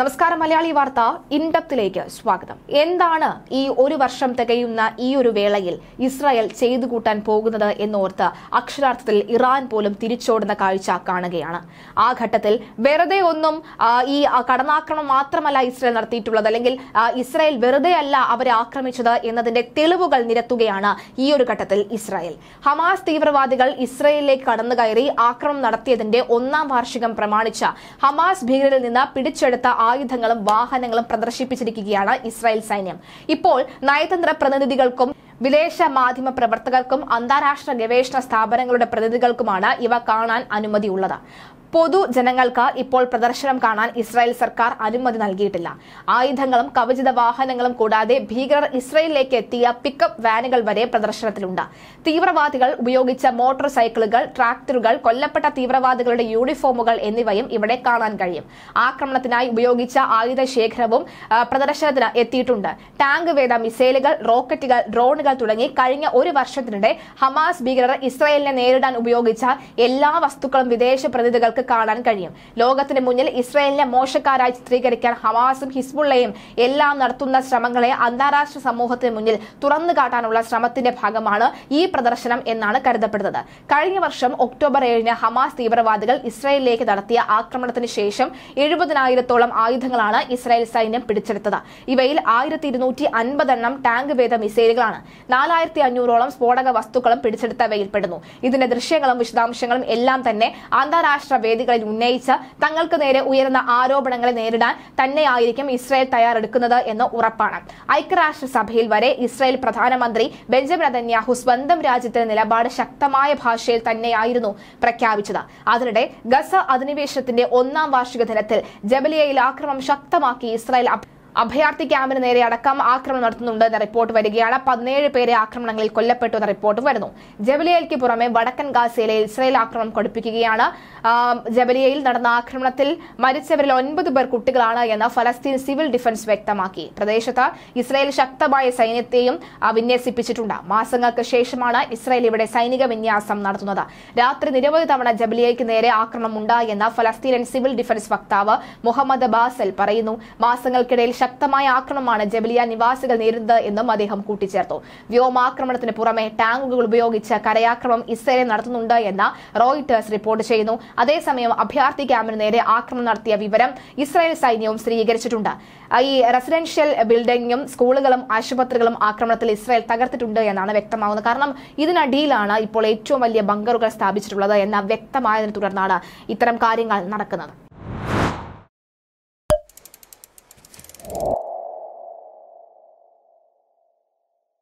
നമസ്കാരം മലയാളി വാർത്ത ഇൻഡപ്തിലേക്ക് സ്വാഗതം എന്താണ് ഈ ഒരു വർഷം തികയുന്ന ഈ ഒരു വേളയിൽ ഇസ്രായേൽ ചെയ്തു കൂട്ടാൻ പോകുന്നത് എന്നോർത്ത് അക്ഷരാർത്ഥത്തിൽ ഇറാൻ പോലും തിരിച്ചോടുന്ന കാഴ്ച കാണുകയാണ് ആ ഘട്ടത്തിൽ വെറുതെ ഒന്നും ഈ കടന്നാക്രമണം മാത്രമല്ല ഇസ്രായേൽ നടത്തിയിട്ടുള്ളത് അല്ലെങ്കിൽ ഇസ്രായേൽ വെറുതെ അല്ല അവരെ ആക്രമിച്ചത് എന്നതിന്റെ തെളിവുകൾ നിരത്തുകയാണ് ഈ ഒരു ഘട്ടത്തിൽ ഇസ്രായേൽ ഹമാസ് തീവ്രവാദികൾ ഇസ്രായേലിലേക്ക് കടന്നു കയറി ആക്രമണം നടത്തിയതിന്റെ ഒന്നാം വാർഷികം പ്രമാണിച്ച ഹമാസ് ഭീകരരിൽ നിന്ന് പിടിച്ചെടുത്ത ആയുധങ്ങളും വാഹനങ്ങളും പ്രദർശിപ്പിച്ചിരിക്കുകയാണ് ഇസ്രായേൽ സൈന്യം ഇപ്പോൾ നയതന്ത്ര പ്രതിനിധികൾക്കും വിദേശ മാധ്യമ പ്രവർത്തകർക്കും അന്താരാഷ്ട്ര ഗവേഷണ സ്ഥാപനങ്ങളുടെ പ്രതിനിധികൾക്കുമാണ് ഇവ കാണാൻ അനുമതിയുള്ളത് പൊതുജനങ്ങൾക്ക് ഇപ്പോൾ പ്രദർശനം കാണാൻ ഇസ്രായേൽ സർക്കാർ അനുമതി നൽകിയിട്ടില്ല ആയുധങ്ങളും കവചിത വാഹനങ്ങളും കൂടാതെ ഭീകരർ ഇസ്രായേലിലേക്ക് എത്തിയ പിക്കപ്പ് വാനുകൾ വരെ പ്രദർശനത്തിലുണ്ട് തീവ്രവാദികൾ ഉപയോഗിച്ച മോട്ടോർ സൈക്കിളുകൾ ട്രാക്ടറുകൾ കൊല്ലപ്പെട്ട തീവ്രവാദികളുടെ യൂണിഫോമുകൾ എന്നിവയും ഇവിടെ കാണാൻ കഴിയും ആക്രമണത്തിനായി ഉപയോഗിച്ച ആയുധ ശേഖരവും പ്രദർശനത്തിന് എത്തിയിട്ടുണ്ട് ടാങ്ക് വേദ മിസൈലുകൾ റോക്കറ്റുകൾ ഡ്രോണുകൾ തുടങ്ങി കഴിഞ്ഞ ഒരു വർഷത്തിനിടെ ഹമാസ് ഭീകരർ ഇസ്രായേലിനെ നേരിടാൻ ഉപയോഗിച്ച എല്ലാ വസ്തുക്കളും വിദേശ പ്രതിനിധികൾക്ക് കാണാൻ കഴിയും ലോകത്തിന് മുന്നിൽ ഇസ്രയേലിനെ മോശക്കാരായി ചിത്രീകരിക്കാൻ ഹമാസും ഹിസ്ബുള്ളയും എല്ലാം നടത്തുന്ന ശ്രമങ്ങളെ അന്താരാഷ്ട്ര സമൂഹത്തിന് മുന്നിൽ തുറന്നു കാട്ടാനുള്ള ശ്രമത്തിന്റെ ഭാഗമാണ് ഈ പ്രദർശനം എന്നാണ് കരുതപ്പെടുന്നത് കഴിഞ്ഞ വർഷം ഒക്ടോബർ ഏഴിന് ഹമാസ് തീവ്രവാദികൾ ഇസ്രയേലിലേക്ക് നടത്തിയ ആക്രമണത്തിന് ശേഷം എഴുപതിനായിരത്തോളം ആയുധങ്ങളാണ് ഇസ്രായേൽ സൈന്യം പിടിച്ചെടുത്തത് ഇവയിൽ ആയിരത്തി ഇരുന്നൂറ്റി അൻപതെണ്ണം ടാങ്ക് വേദ മിസൈലുകളാണ് നാലായിരത്തി അഞ്ഞൂറോളം സ്ഫോടക വസ്തുക്കളും പിടിച്ചെടുത്തവയിൽപ്പെടുന്നു ഇതിന്റെ ദൃശ്യങ്ങളും വിശദാംശങ്ങളും എല്ലാം തന്നെ അന്താരാഷ്ട്ര വേദികളിൽ ഉന്നയിച്ച് തങ്ങൾക്ക് നേരെ ഉയരുന്ന ആരോപണങ്ങളെ നേരിടാൻ തന്നെയായിരിക്കും ഇസ്രായേൽ തയ്യാറെടുക്കുന്നത് എന്ന് ഉറപ്പാണ് ഐക്യരാഷ്ട്രസഭയിൽ വരെ ഇസ്രായേൽ പ്രധാനമന്ത്രി ബെഞ്ചമിൻ അതന്യാഹു സ്വന്തം രാജ്യത്തിന്റെ നിലപാട് ശക്തമായ ഭാഷയിൽ തന്നെയായിരുന്നു പ്രഖ്യാപിച്ചത് അതിനിടെ ഗസ അധിനിവേശത്തിന്റെ ഒന്നാം വാർഷിക ദിനത്തിൽ ജബലിയയിൽ ആക്രമണം ശക്തമാക്കി ഇസ്രായേൽ അഭയാർത്ഥി ക്യാമ്പിന് നേരെ അടക്കം ആക്രമണം നടത്തുന്നുണ്ട് എന്ന റിപ്പോർട്ട് വരികയാണ് പതിനേഴ് പേരെ ആക്രമണങ്ങളിൽ കൊല്ലപ്പെട്ടു എന്ന റിപ്പോർട്ട് വരുന്നു ജബലിയയ്ക്ക് പുറമെ വടക്കൻ ഗാസയിലെ ഇസ്രയേൽ ആക്രമണം കൊടുപ്പിക്കുകയാണ് ജബലിയയിൽ നടന്ന ആക്രമണത്തിൽ മരിച്ചവരിൽ ഒൻപത് പേർ കുട്ടികളാണ് എന്ന് ഫലസ്തീൻ സിവിൽ ഡിഫൻസ് വ്യക്തമാക്കി പ്രദേശത്ത് ഇസ്രയേൽ ശക്തമായ സൈന്യത്തെയും വിന്യസിപ്പിച്ചിട്ടുണ്ട് മാസങ്ങൾക്ക് ശേഷമാണ് ഇസ്രയേൽ ഇവിടെ സൈനിക വിന്യാസം നടത്തുന്നത് രാത്രി നിരവധി തവണ ജബലിയയ്ക്ക് നേരെ ആക്രമണം ഉണ്ടായെന്ന് ഫലസ്തീനൻ സിവിൽ ഡിഫൻസ് വക്താവ് മുഹമ്മദ് ബാസൽ പറയുന്നു മാസങ്ങൾക്കിടയിൽ ശക്തമായ ആക്രമണമാണ് ജബലിയ നിവാസികൾ നേരിടുന്നത് എന്നും അദ്ദേഹം കൂട്ടിച്ചേർത്തു വ്യോമാക്രമണത്തിന് പുറമെ ടാങ്കുകൾ ഉപയോഗിച്ച് കരയാക്രമം ഇസ്രയേൽ നടത്തുന്നുണ്ട് എന്ന് റോയിട്ടേഴ്സ് റിപ്പോർട്ട് ചെയ്യുന്നു അതേസമയം അഭയാർത്ഥി ക്യാമ്പിന് നേരെ ആക്രമണം നടത്തിയ വിവരം ഇസ്രായേൽ സൈന്യവും സ്ഥിരീകരിച്ചിട്ടുണ്ട് ഈ റെസിഡൻഷ്യൽ ബിൽഡിംഗും സ്കൂളുകളും ആശുപത്രികളും ആക്രമണത്തിൽ ഇസ്രായേൽ തകർത്തിട്ടുണ്ട് എന്നാണ് വ്യക്തമാവുന്നത് കാരണം ഇതിനടിയിലാണ് ഇപ്പോൾ ഏറ്റവും വലിയ ബങ്കറുകൾ സ്ഥാപിച്ചിട്ടുള്ളത് എന്ന വ്യക്തമായതിനെ തുടർന്നാണ് ഇത്തരം കാര്യങ്ങൾ നടക്കുന്നത്